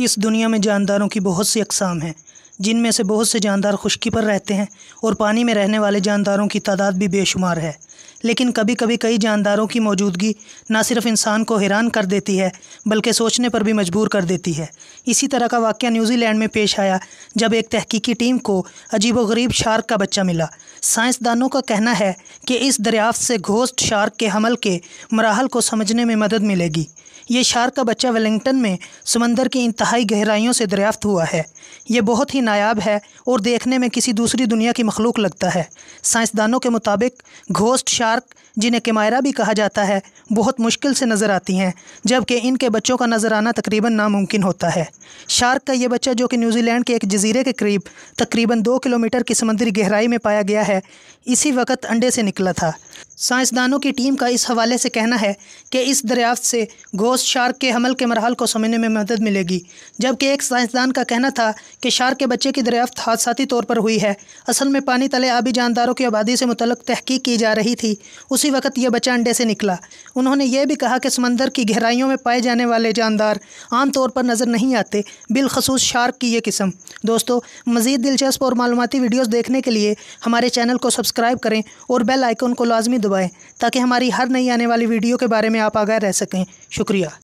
इस दुनिया में जानदारों की बहुत सी अकसाम हैं जिनमें से बहुत से जानदार खुश्की पर रहते हैं और पानी में रहने वाले जानदारों की तादाद भी बेशुमार है लेकिन कभी कभी कई जानदारों की मौजूदगी न सिर्फ इंसान को हैरान कर देती है बल्कि सोचने पर भी मजबूर कर देती है इसी तरह का वाक्य न्यूजीलैंड में पेश आया जब एक तहकीकी टीम को अजीब गरीब शार्क का बच्चा मिला साइंसदानों का कहना है कि इस दरियाफ्त से घोस्ट शार्क के हमल के मराहल को समझने में मदद मिलेगी ये शार्क का बच्चा वेलिंगटन में समंदर की इंतहाई गहराइयों से दरियाफ्त हुआ है ये बहुत ही नायाब है और देखने में किसी दूसरी दुनिया की मखलूक लगता है साइंसदानों के मुताबिक घोस्ट कोस्ट शार्क जिन्हें केमायरा भी कहा जाता है बहुत मुश्किल से नज़र आती हैं जबकि इनके बच्चों का नज़र आना तकरीबन नामुमकिन होता है शार्क का ये बच्चा जो कि न्यूजीलैंड के एक जजीरे के करीब तकरीबन दो किलोमीटर की समंदरी गहराई में पाया गया है इसी वक्त अंडे से निकला था साइंसदानों की टीम का इस हवाले से कहना है कि इस दरियाफ्त से घोष शार्क के हमल के मरहल को समझने में मदद मिलेगी जबकि एक साइंसदान का कहना था कि शार्क के बच्चे की दरियाफ्त हादसाती तौर पर हुई है असल में पानी तले आबी जानदारों की आबादी से मुतल तहकीक की जा रही थी उसी वक्त यह बच्चा अंडे से निकला उन्होंने यह भी कहा कि समंदर की गहराइयों में पाए जाने वाले जानदार आम तौर पर नज़र नहीं आते बिलखसूस शार्क की यह किस्म दोस्तों मज़ीद दिलचस्प और मालूमती वीडियोज़ देखने के लिए हमारे चैनल को सब्सक्राइब करें और बेल आइकन को लाजमी दबाएं ताकि हमारी हर नई आने वाली वीडियो के बारे में आप आगाह रह सकें शुक्रिया